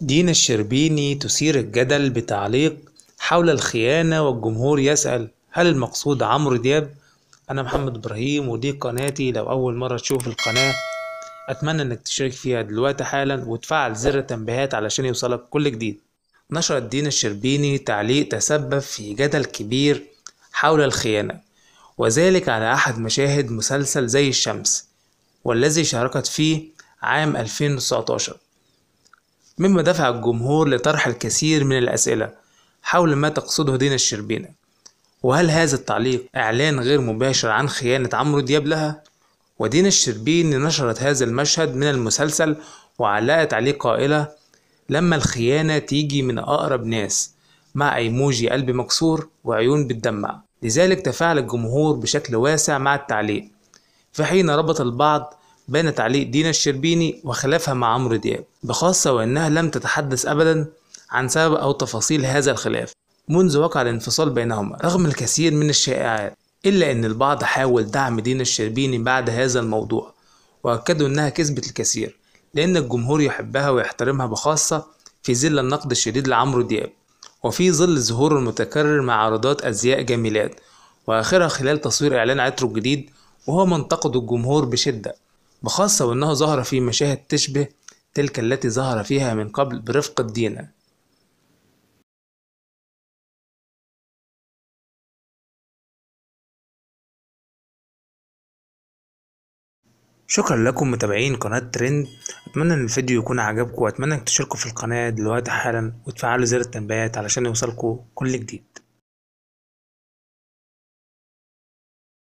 دينا الشربيني تثير الجدل بتعليق حول الخيانة والجمهور يسأل هل المقصود عمرو دياب؟ أنا محمد إبراهيم ودي قناتي لو أول مرة تشوف القناة أتمنى إنك تشترك فيها دلوقتي حالا وتفعل زر التنبيهات علشان يوصلك كل جديد نشرت دينا الشربيني تعليق تسبب في جدل كبير حول الخيانة وذلك على أحد مشاهد مسلسل زي الشمس والذي شاركت فيه عام 2019 مما دفع الجمهور لطرح الكثير من الأسئلة حول ما تقصده دينا الشربينة وهل هذا التعليق إعلان غير مباشر عن خيانة عمرو دياب لها؟ ودينا الشربيني نشرت هذا المشهد من المسلسل وعلقت عليه قائلة لما الخيانة تيجي من أقرب ناس مع ايموجي قلب مكسور وعيون بتدمع لذلك تفاعل الجمهور بشكل واسع مع التعليق في حين ربط البعض بين تعليق دينا الشربيني وخلافها مع عمرو دياب بخاصة وأنها لم تتحدث أبدا عن سبب أو تفاصيل هذا الخلاف منذ وقع الانفصال بينهما رغم الكثير من الشائعات إلا أن البعض حاول دعم دينا الشربيني بعد هذا الموضوع وأكدوا أنها كسبت الكثير لأن الجمهور يحبها ويحترمها بخاصة في ظل النقد الشديد لعمرو دياب وفي ظل ظهوره المتكرر مع عرضات أزياء جميلات وآخرها خلال تصوير إعلان عطره الجديد وهو منتقد الجمهور بشدة بخاصة وأنه ظهر في مشاهد تشبه تلك التي ظهر فيها من قبل برفقة دينا شكرا لكم متابعين قناة ترند اتمنى ان الفيديو يكون عجبكم واتمنى أن تشتركوا في القناة دلوقتي حالا وتفعلوا زر التنبيهات علشان يوصلكم كل جديد